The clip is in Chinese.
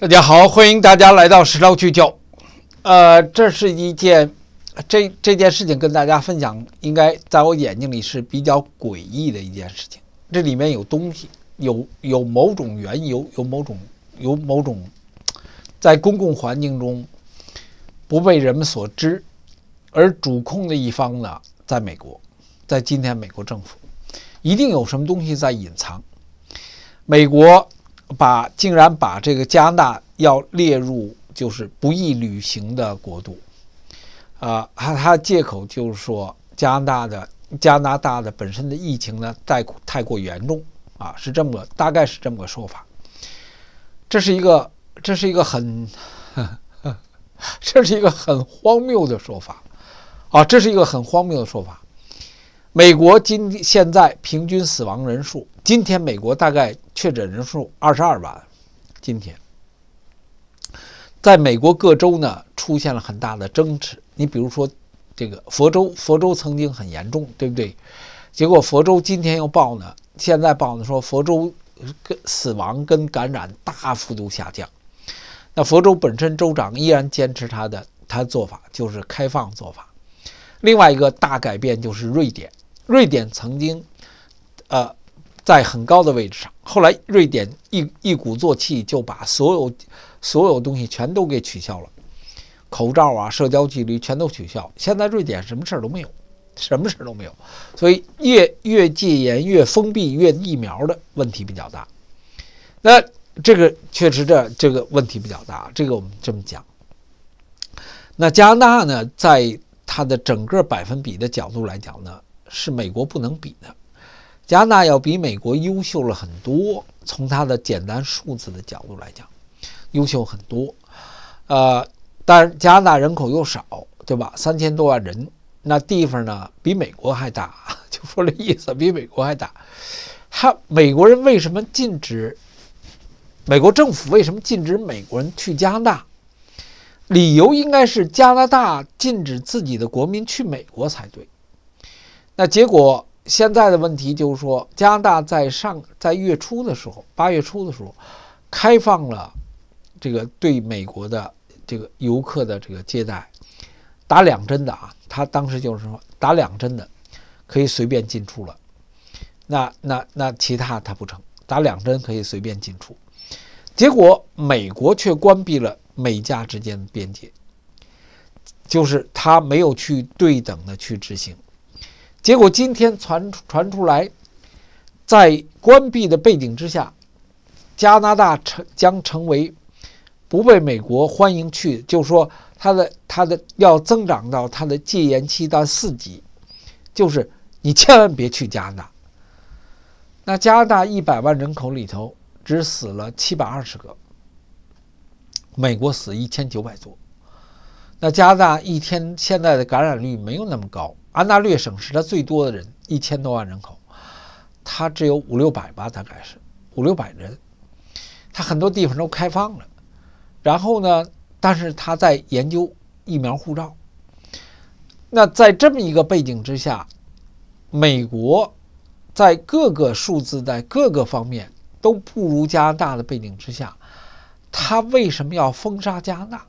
大家好，欢迎大家来到时潮聚焦。呃，这是一件，这这件事情跟大家分享，应该在我眼睛里是比较诡异的一件事情。这里面有东西，有有某种缘由，有某种有某种在公共环境中不被人们所知，而主控的一方呢，在美国，在今天美国政府一定有什么东西在隐藏，美国。把竟然把这个加拿大要列入就是不易旅行的国度，啊，他他借口就是说加拿大的加拿大的本身的疫情呢太太过严重啊，是这么大概是这么个说法，这是一个这是一个很这是一个很荒谬的说法，啊，这是一个很荒谬的说法。美国今现在平均死亡人数，今天美国大概。确诊人数二十二万，今天在美国各州呢出现了很大的争执。你比如说，这个佛州，佛州曾经很严重，对不对？结果佛州今天又报呢，现在报呢说佛州跟死亡跟感染大幅度下降。那佛州本身州长依然坚持他的他做法，就是开放做法。另外一个大改变就是瑞典，瑞典曾经呃。在很高的位置上，后来瑞典一一鼓作气就把所有所有东西全都给取消了，口罩啊，社交距离全都取消。现在瑞典什么事儿都没有，什么事儿都没有。所以越越戒严，越封闭，越疫苗的问题比较大。那这个确实，这这个问题比较大。这个我们这么讲。那加拿大呢，在它的整个百分比的角度来讲呢，是美国不能比的。加拿大要比美国优秀了很多，从它的简单数字的角度来讲，优秀很多。呃，但是加拿大人口又少，对吧？三千多万人，那地方呢比美国还大，就说这意思，比美国还大。他美国人为什么禁止？美国政府为什么禁止美国人去加拿大？理由应该是加拿大禁止自己的国民去美国才对。那结果。现在的问题就是说，加拿大在上在月初的时候，八月初的时候，开放了这个对美国的这个游客的这个接待，打两针的啊，他当时就是说打两针的可以随便进出。了，那那那其他他不成，打两针可以随便进出，结果美国却关闭了美加之间的边界，就是他没有去对等的去执行。结果今天传传出来，在关闭的背景之下，加拿大成将成为不被美国欢迎去，就说它的它的要增长到它的戒严期到四级，就是你千万别去加拿大。那加拿大一百万人口里头只死了七百二十个，美国死一千九百多，那加拿大一天现在的感染率没有那么高。安大略省是他最多的人，一千多万人口，他只有五六百吧，大概是五六百人。他很多地方都开放了，然后呢？但是他在研究疫苗护照。那在这么一个背景之下，美国在各个数字在各个方面都不如加拿大的背景之下，他为什么要封杀加拿大？